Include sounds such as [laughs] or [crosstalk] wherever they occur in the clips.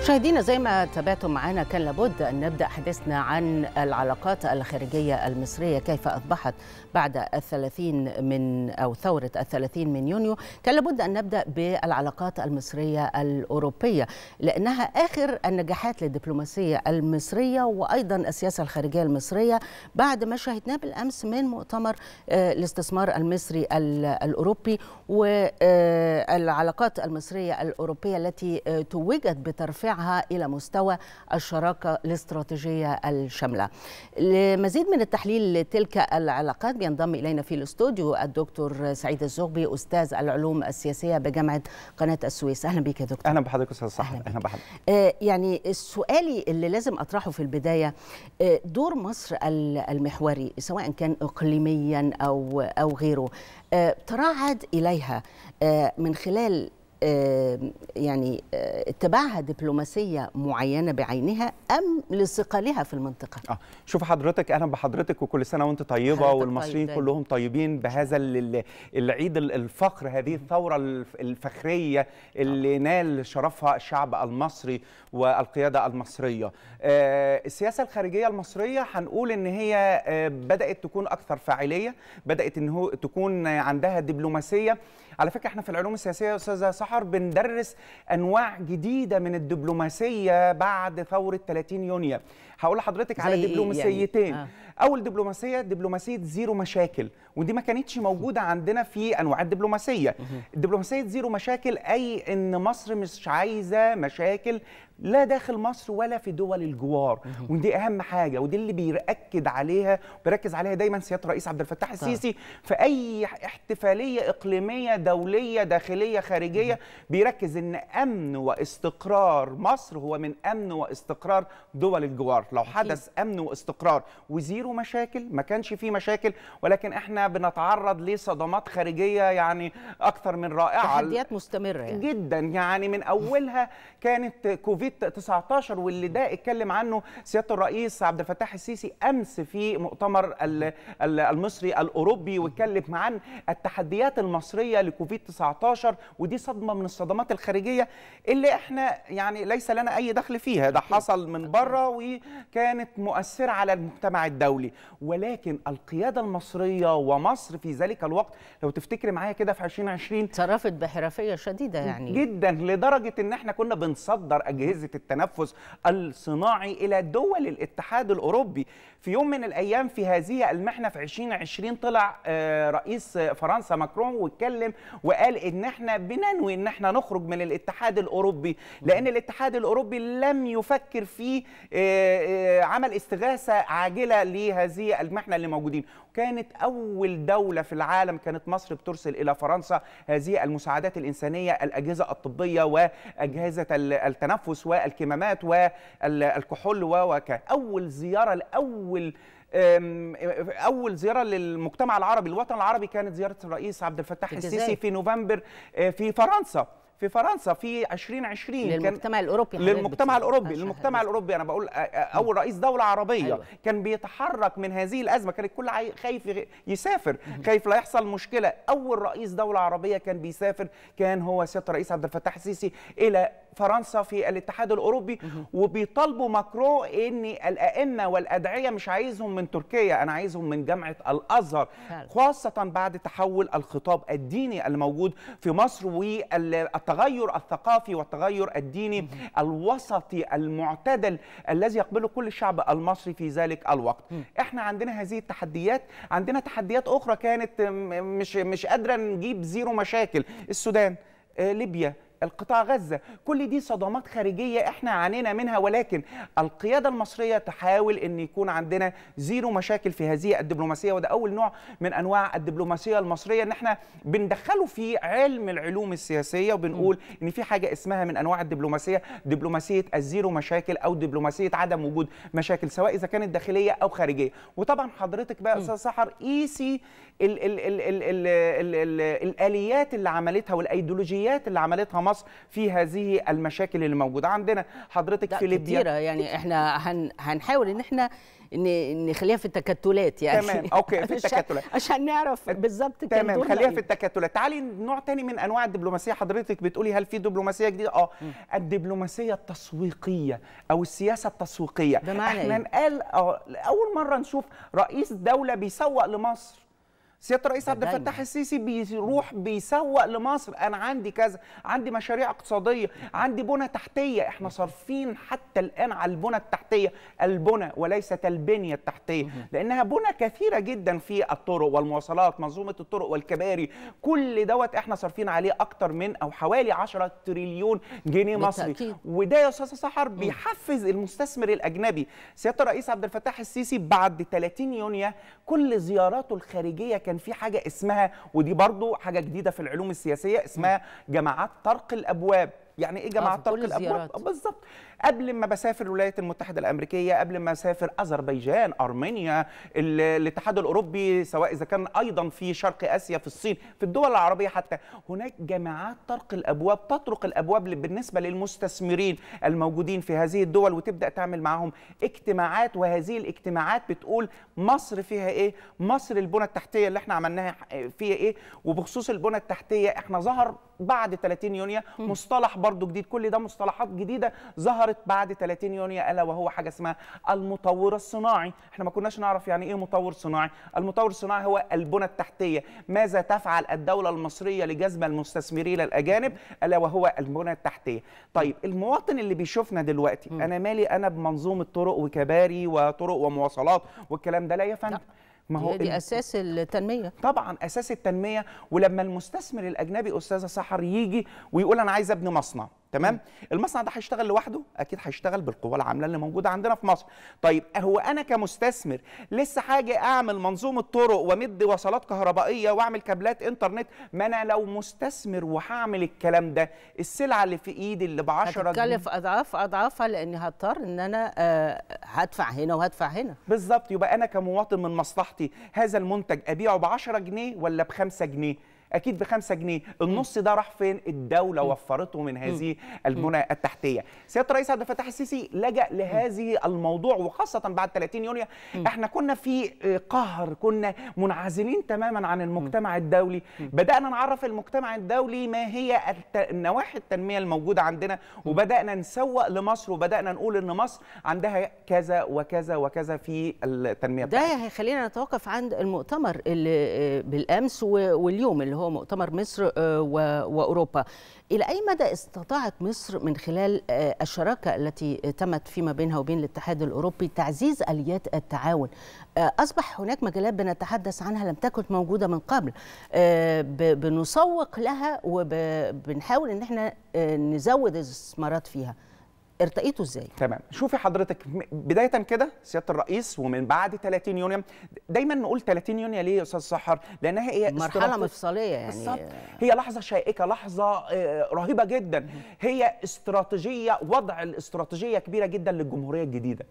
مشاهدينا زي ما تابعتم معنا كان لابد أن نبدأ حديثنا عن العلاقات الخارجية المصرية كيف أصبحت بعد الثلاثين من أو ثورة الثلاثين من يونيو كان لابد أن نبدأ بالعلاقات المصرية الأوروبية لأنها آخر النجاحات للدبلوماسية المصرية وأيضا السياسة الخارجية المصرية بعد ما شاهدناه بالأمس من مؤتمر آه، الاستثمار المصري الأوروبي والعلاقات آه، المصرية الأوروبية التي آه، توجت بترفيع ورفعها إلى مستوى الشراكة الاستراتيجية الشاملة لمزيد من التحليل لتلك العلاقات بينضم إلينا في الاستوديو الدكتور سعيد الزغبي أستاذ العلوم السياسية بجامعة قناة السويس أهلا بك يا دكتور أهلا بحضرتك أستاذ صح أهلا, بحضرتك آه، يعني سؤالي اللي لازم أطرحه في البداية آه، دور مصر المحوري سواء كان إقليميا أو, أو غيره آه تراعد إليها آه، من خلال يعني آه، اتباعها دبلوماسيه معينه بعينها ام لثقلها في المنطقه؟ اه شوف حضرتك اهلا بحضرتك وكل سنه وانت طيبه والمصريين طيب كلهم طيبين بهذا العيد الفخر هذه الثوره الفخريه آه. اللي نال شرفها الشعب المصري والقياده المصريه. آه السياسه الخارجيه المصريه هنقول ان هي آه، بدات تكون اكثر فاعليه، بدات ان هو تكون عندها دبلوماسيه، على فكره احنا في العلوم السياسيه استاذه صح البحر بندرس انواع جديده من الدبلوماسيه بعد ثوره 30 يونيو هقول لحضرتك على دبلوماسيتين يعني. آه. اول دبلوماسيه دبلوماسيه زيرو مشاكل ودي ما كانتش موجوده عندنا في انواع الدبلوماسيه دبلوماسيه زيرو مشاكل اي ان مصر مش عايزه مشاكل لا داخل مصر ولا في دول الجوار ودي اهم حاجه ودي اللي بيركز عليها بيركز عليها دايما سياده الرئيس عبد الفتاح طيب. السيسي في اي احتفاليه اقليميه دوليه داخليه خارجيه بيركز ان امن واستقرار مصر هو من امن واستقرار دول الجوار لو حدث امن واستقرار وزيرو مشاكل ما كانش فيه مشاكل ولكن احنا بنتعرض لصدمات خارجيه يعني اكثر من رائعه تحديات مستمره يعني. جدا يعني من اولها كانت كوفيد كوفيد 19 واللي ده اتكلم عنه سياده الرئيس عبد الفتاح السيسي امس في مؤتمر المصري الاوروبي واتكلم عن التحديات المصريه لكوفيد 19 ودي صدمه من الصدمات الخارجيه اللي احنا يعني ليس لنا اي دخل فيها ده حصل من بره وكانت مؤثره على المجتمع الدولي ولكن القياده المصريه ومصر في ذلك الوقت لو تفتكري معايا كده في 2020 تصرفت بحرفيه شديده يعني جدا لدرجه ان احنا كنا بنصدر اجهزه اجهزه التنفس الصناعي الى دول الاتحاد الاوروبي في يوم من الايام في هذه المحنه في 2020 طلع آه، رئيس فرنسا ماكرون واتكلم وقال ان احنا بننوي ان احنا نخرج من الاتحاد الاوروبي لان الاتحاد الاوروبي لم يفكر في آه، آه، عمل استغاثه عاجله لهذه المحنه اللي موجودين كانت أول دولة في العالم كانت مصر بترسل إلى فرنسا هذه المساعدات الإنسانية الأجهزة الطبية وأجهزة التنفس والكمامات والكحول أول زيارة لأول اول زياره للمجتمع العربي الوطن العربي كانت زياره الرئيس عبد الفتاح السيسي في نوفمبر آه، في فرنسا في فرنسا في 2020 للمجتمع كان الاوروبي للمجتمع الاوروبي للمجتمع الاوروبي انا بقول اول رئيس دوله عربيه أيوة. كان بيتحرك من هذه الازمه كان الكل خايف يسافر خايف لا يحصل مشكله اول رئيس دوله عربيه كان بيسافر كان هو سياده الرئيس عبد الفتاح السيسي الى فرنسا في الاتحاد الاوروبي وبيطالبوا ماكرو ان الائمه والادعيه مش عايزهم من تركيا انا عايزهم من جامعه الازهر خاصه بعد تحول الخطاب الديني الموجود في مصر والتغير الثقافي والتغير الديني الوسطي المعتدل الذي يقبله كل الشعب المصري في ذلك الوقت احنا عندنا هذه التحديات عندنا تحديات اخرى كانت مش مش قادره نجيب زيرو مشاكل السودان آه، ليبيا القطاع غزة كل دي صدمات خارجية احنا عانينا منها ولكن القيادة المصرية تحاول ان يكون عندنا زيرو مشاكل في هذه الدبلوماسية وده أول نوع من أنواع الدبلوماسية المصرية ان احنا بندخله في علم العلوم السياسية وبنقول ان في حاجة اسمها من أنواع الدبلوماسية دبلوماسية الزيرو مشاكل أو دبلوماسية عدم وجود مشاكل سواء إذا كانت داخلية أو خارجية وطبعا حضرتك بقى أستاذ سحر قيسي الآليات اللي عملتها والأيديولوجيات اللي عملتها مصر مصر في هذه المشاكل اللي موجوده عندنا حضرتك في ليبيا يعني احنا هن هنحاول ان احنا نخليها في التكتلات يعني تمام اوكي في [laughs] التكتلات عشان نعرف بالظبط تمام خليها إيه. في التكتلات تعالي نوع تاني من انواع الدبلوماسيه حضرتك بتقولي هل في دبلوماسيه جديده اه الدبلوماسيه التسويقيه او السياسه التسويقيه بمعنى احنا إيه؟ نقال آه، اول مره نشوف رئيس دوله بيسوق لمصر سياده الرئيس عبد الفتاح السيسي بيروح بيسوق لمصر انا عندي كذا عندي مشاريع اقتصاديه عندي بنى تحتيه احنا صارفين حتى الان على البنى التحتيه البنى وليست البنيه التحتيه لانها بنى كثيره جدا في الطرق والمواصلات منظومه الطرق والكباري كل دوت احنا صارفين عليه اكتر من او حوالي 10 تريليون جنيه مصري وده يا استاذ سحر بيحفز المستثمر الاجنبي سياده الرئيس عبد الفتاح السيسي بعد 30 يونيو كل زياراته الخارجيه كان في حاجه اسمها ودي برضو حاجه جديده في العلوم السياسيه اسمها جماعات طرق الابواب يعني ايه آه، جماعات طرق الابواب بالظبط قبل ما بسافر الولايات المتحده الامريكيه قبل ما اسافر اذربيجان ارمينيا الاتحاد الاوروبي سواء اذا كان ايضا في شرق اسيا في الصين في الدول العربيه حتى هناك جامعات طرق الابواب تطرق الابواب بالنسبه للمستثمرين الموجودين في هذه الدول وتبدا تعمل معاهم اجتماعات وهذه الاجتماعات بتقول مصر فيها ايه مصر البنى التحتيه اللي احنا عملناها فيها ايه وبخصوص البنى التحتيه احنا ظهر بعد 30 يونيو مصطلح برضو جديد كل ده مصطلحات جديده ظهرت ظهرت بعد 30 يونيو الا وهو حاجه اسمها المطور الصناعي احنا ما كناش نعرف يعني ايه مطور صناعي المطور الصناعي هو البنى التحتيه ماذا تفعل الدوله المصريه لجذب المستثمرين الاجانب الا وهو البنى التحتيه طيب المواطن اللي بيشوفنا دلوقتي انا مالي انا بمنظومه طرق وكباري وطرق ومواصلات والكلام ده لا يا فندم ما هو دي اساس التنميه طبعا اساس التنميه ولما المستثمر الاجنبي استاذه سحر يجي ويقول انا عايز ابني مصنع تمام المصنع ده هيشتغل لوحده اكيد هيشتغل بالقوه العامله اللي موجوده عندنا في مصر طيب هو انا كمستثمر لسه حاجه اعمل منظومه طرق وامد وصلات كهربائيه واعمل كابلات انترنت ما انا لو مستثمر وهعمل الكلام ده السلعه اللي في ايدي اللي ب 10 هتكلف اضعاف اضعافها لاني هضطر ان انا أه هدفع هنا وهدفع هنا بالظبط يبقى انا كمواطن من مصلحتي هذا المنتج ابيعه ب 10 جنيه ولا ب 5 جنيه اكيد ب 5 جنيه النص ده راح فين الدوله وفرته من هذه البنى التحتيه سياده الرئيس عبد الفتاح السيسي لجا لهذه الموضوع وخاصه بعد 30 يونيو احنا كنا في قهر كنا منعزلين تماما عن المجتمع الدولي بدانا نعرف المجتمع الدولي ما هي النواحي التنميه الموجوده عندنا وبدانا نسوق لمصر وبدانا نقول ان مصر عندها كذا وكذا وكذا في التنميه ده هيخلينا نتوقف عند المؤتمر اللي آه، بالامس واليوم اللي هو هو مؤتمر مصر آه، واوروبا الى اي مدى استطاعت مصر من خلال آه، الشراكه التي تمت فيما بينها وبين الاتحاد الاوروبي تعزيز اليات التعاون آه، اصبح هناك مجالات بنتحدث عنها لم تكن موجوده من قبل بنسوق لها وبنحاول ان احنا نزود الاستثمارات فيها ارتقيتوا ازاي تمام شوفي حضرتك بدايه كده سياده الرئيس ومن بعد 30 يونيو دايما نقول 30 يونيو ليه يا استاذ سحر لانها هي مرحله مفصليه يعني بالصبت. هي لحظه شائكه لحظه آه، رهيبه جدا هي استراتيجيه وضع الاستراتيجيه كبيره جدا للجمهوريه الجديده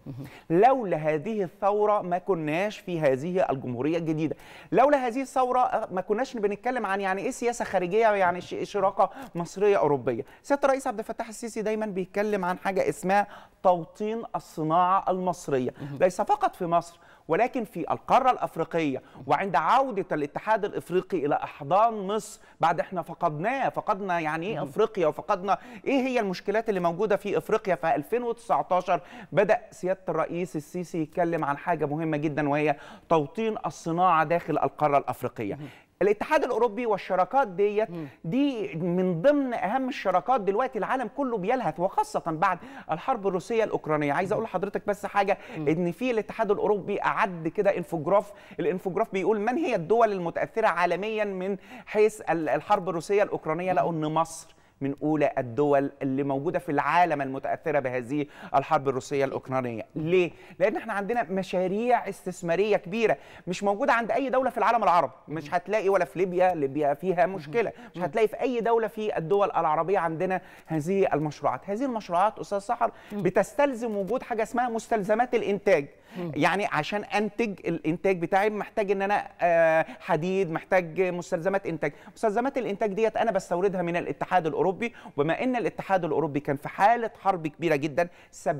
لولا هذه الثوره ما كناش في هذه الجمهوريه الجديده لولا هذه الثوره آه، ما كناش بنتكلم عن يعني ايه سياسه خارجيه يعني شراكه مصريه اوروبيه سياده الرئيس عبد الفتاح السيسي دايما بيتكلم عن حاجه حاجه اسمها توطين الصناعه المصريه ليس فقط في مصر ولكن في القارة الأفريقية وعند عودة الاتحاد الإفريقي إلى أحضان مصر بعد إحنا فقدناه فقدنا يعني إيه أفريقيا وفقدنا إيه هي المشكلات اللي موجودة في أفريقيا في 2019 بدأ سيادة الرئيس السيسي يتكلم عن حاجة مهمة جدا وهي توطين الصناعة داخل القارة الأفريقية الاتحاد الاوروبي والشراكات ديت دي من ضمن اهم الشراكات دلوقتي العالم كله بيلهث وخاصه بعد الحرب الروسيه الاوكرانيه عايز اقول لحضرتك بس حاجه ان في الاتحاد الاوروبي اعد كده انفوجراف الانفوجراف بيقول من هي الدول المتاثره عالميا من حيث الحرب الروسيه الاوكرانيه لقوا ان مصر من اولى الدول اللي موجوده في العالم المتاثره بهذه الحرب الروسيه الاوكرانيه ليه لان احنا عندنا مشاريع استثماريه كبيره مش موجوده عند اي دوله في العالم العربي مش هتلاقي ولا في ليبيا ليبيا فيها مشكله مش هتلاقي في اي دوله في الدول العربيه عندنا هذه المشروعات هذه المشروعات استاذ سحر بتستلزم وجود حاجه اسمها مستلزمات الانتاج يعني عشان انتج الانتاج بتاعي محتاج ان انا آه، حديد محتاج مستلزمات انتاج مستلزمات الانتاج ديت انا بستوردها من الاتحاد الاوروبي وبما ان الاتحاد الاوروبي كان في حاله حرب كبيره جدا 70%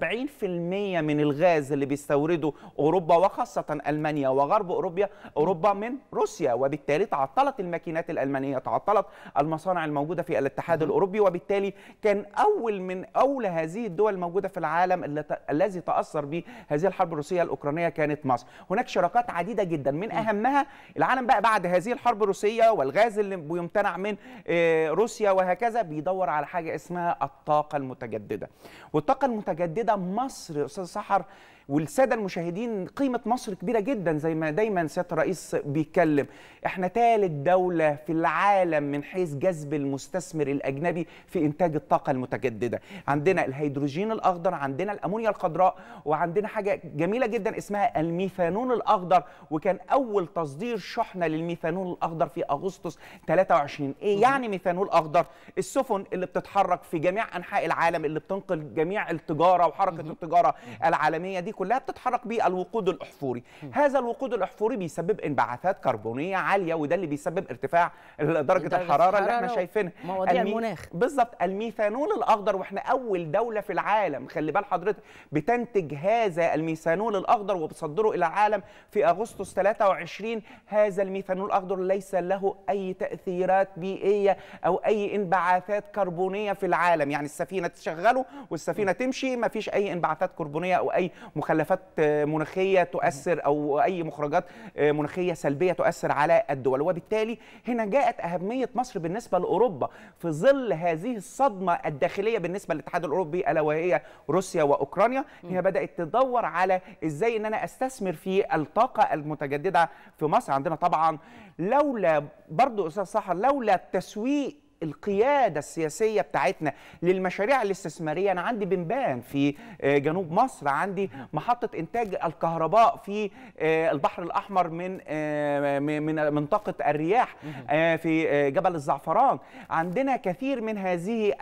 من الغاز اللي بيستورده اوروبا وخاصه المانيا وغرب اوروبا اوروبا من روسيا وبالتالي تعطلت الماكينات الالمانيه تعطلت المصانع الموجوده في الاتحاد الاوروبي وبالتالي كان اول من اولى هذه الدول الموجوده في العالم الذي تاثر بهذه الحرب الروسيه الروسيه الاوكرانيه كانت مصر هناك شراكات عديده جدا من اهمها العالم بقى بعد هذه الحرب الروسيه والغاز اللي بيمتنع من آه، روسيا وهكذا بيدور على حاجه اسمها الطاقه المتجدده والطاقه المتجدده مصر استاذ سحر والساده المشاهدين قيمه مصر كبيره جدا زي ما دايما سياده الرئيس بيتكلم احنا ثالث دوله في العالم من حيث جذب المستثمر الاجنبي في انتاج الطاقه المتجدده عندنا الهيدروجين الاخضر عندنا الامونيا الخضراء وعندنا حاجه جميله جدا اسمها الميثانون الاخضر وكان اول تصدير شحنه للميثانون الاخضر في اغسطس 23 ايه يعني ميثانول اخضر السفن اللي بتتحرك في جميع انحاء العالم اللي بتنقل جميع التجاره وحركه التجاره العالميه دي كلها بتتحرك بيه الوقود الاحفوري هذا الوقود الاحفوري بيسبب انبعاثات كربونيه عاليه وده اللي بيسبب ارتفاع درجه الحراره اللي احنا شايفينها مواضيع المي... المناخ بالظبط الميثانول الاخضر واحنا اول دوله في العالم خلي بال حضرتك بتنتج هذا الميثانول الاخضر وبتصدره الى العالم في اغسطس 23 هذا الميثانول الاخضر ليس له اي تاثيرات بيئيه او اي انبعاثات كربونيه في العالم يعني السفينه تشغله والسفينه تمشي ما فيش اي انبعاثات كربونيه او اي مخ... مخلفات مناخيه تؤثر او اي مخرجات مناخيه سلبيه تؤثر على الدول وبالتالي هنا جاءت اهميه مصر بالنسبه لاوروبا في ظل هذه الصدمه الداخليه بالنسبه للاتحاد الاوروبي الا وهي روسيا واوكرانيا هي بدات تدور على ازاي ان انا استثمر في الطاقه المتجدده في مصر عندنا طبعا لولا برضو استاذ صحر لولا التسويق القياده السياسيه بتاعتنا للمشاريع الاستثماريه انا عندي بنبان في آه، جنوب مصر عندي محطه انتاج الكهرباء في آه، البحر الاحمر من آه، من منطقه الرياح في جبل الزعفران عندنا كثير من هذه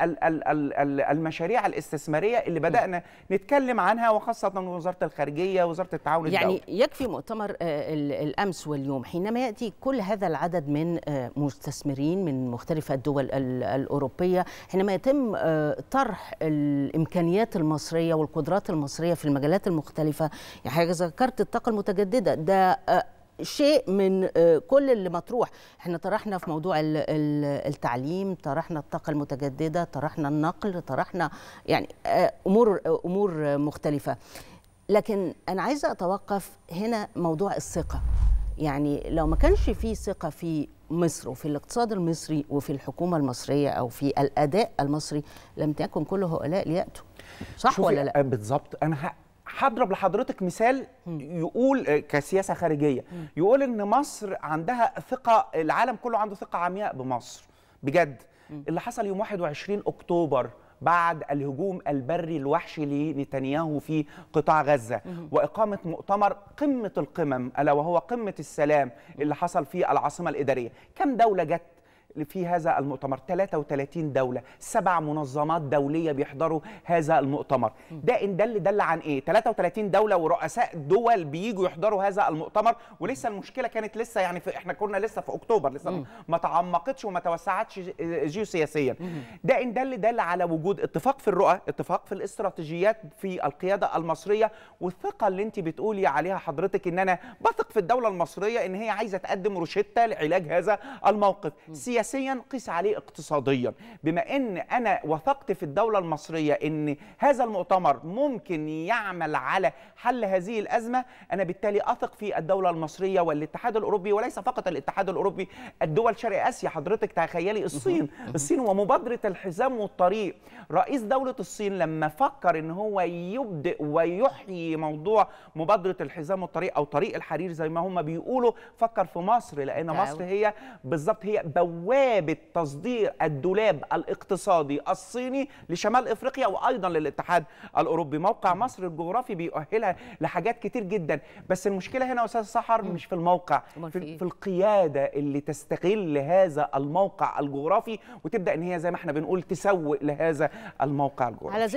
المشاريع الاستثماريه اللي بدانا نتكلم عنها وخاصه من وزاره الخارجيه وزاره التعاون يعني الدولي يعني يكفي مؤتمر الامس واليوم حينما ياتي كل هذا العدد من مستثمرين من مختلف الدول الأوروبية حينما يتم آه، طرح الإمكانيات المصرية والقدرات المصرية في المجالات المختلفة يعني حاجة ذكرت الطاقة المتجددة ده آه، شيء من آه، كل اللي مطروح احنا طرحنا في موضوع التعليم طرحنا الطاقه المتجدده طرحنا النقل طرحنا يعني امور امور مختلفه لكن انا عايزه اتوقف هنا موضوع الثقه يعني لو ما كانش في ثقه في مصر وفي الاقتصاد المصري وفي الحكومة المصرية أو في الأداء المصري لم تكن كل هؤلاء ليأتوا صح ولا لا؟ آه، بالظبط أنا هضرب لحضرتك مثال يقول آه، كسياسة خارجية يقول إن مصر عندها ثقة العالم كله عنده ثقة عمياء بمصر بجد اللي حصل يوم 21 أكتوبر بعد الهجوم البري الوحشي لنتنياهو في قطاع غزة وإقامة مؤتمر قمة القمم ألا وهو قمة السلام اللي حصل في العاصمة الإدارية كم دولة جت في هذا المؤتمر 33 دولة سبع منظمات دولية بيحضروا هذا المؤتمر ده إن دل دل عن إيه 33 دولة ورؤساء دول بيجوا يحضروا هذا المؤتمر ولسه المشكلة كانت لسه يعني في إحنا كنا لسه في أكتوبر لسه ما تعمقتش وما توسعتش آه، جيوسياسيا ده إن دل دل على وجود اتفاق في الرؤى اتفاق في الاستراتيجيات في القيادة المصرية والثقة اللي أنت بتقولي عليها حضرتك إن أنا بثق في الدولة المصرية إن هي عايزة تقدم روشتة لعلاج هذا الموقف سياسيا قيس عليه اقتصاديا بما ان انا وثقت في الدوله المصريه ان هذا المؤتمر ممكن يعمل على حل هذه الازمه انا بالتالي اثق في الدوله المصريه والاتحاد الاوروبي وليس فقط الاتحاد الاوروبي الدول شرق اسيا حضرتك تخيلي الصين الصين ومبادره الحزام والطريق رئيس دوله الصين لما فكر ان هو يبدئ ويحيي موضوع مبادره الحزام والطريق او طريق الحرير زي ما هم بيقولوا فكر في مصر لان مصر هي بالظبط هي بوابه بوابه تصدير الدولاب الاقتصادي الصيني لشمال افريقيا وايضا للاتحاد الاوروبي موقع مصر الجغرافي بيؤهلها لحاجات كتير جدا بس المشكله هنا يا استاذ سحر مش في الموقع في, إيه؟ في القياده اللي تستغل هذا الموقع الجغرافي وتبدا ان هي زي ما احنا بنقول تسوق لهذا الموقع الجغرافي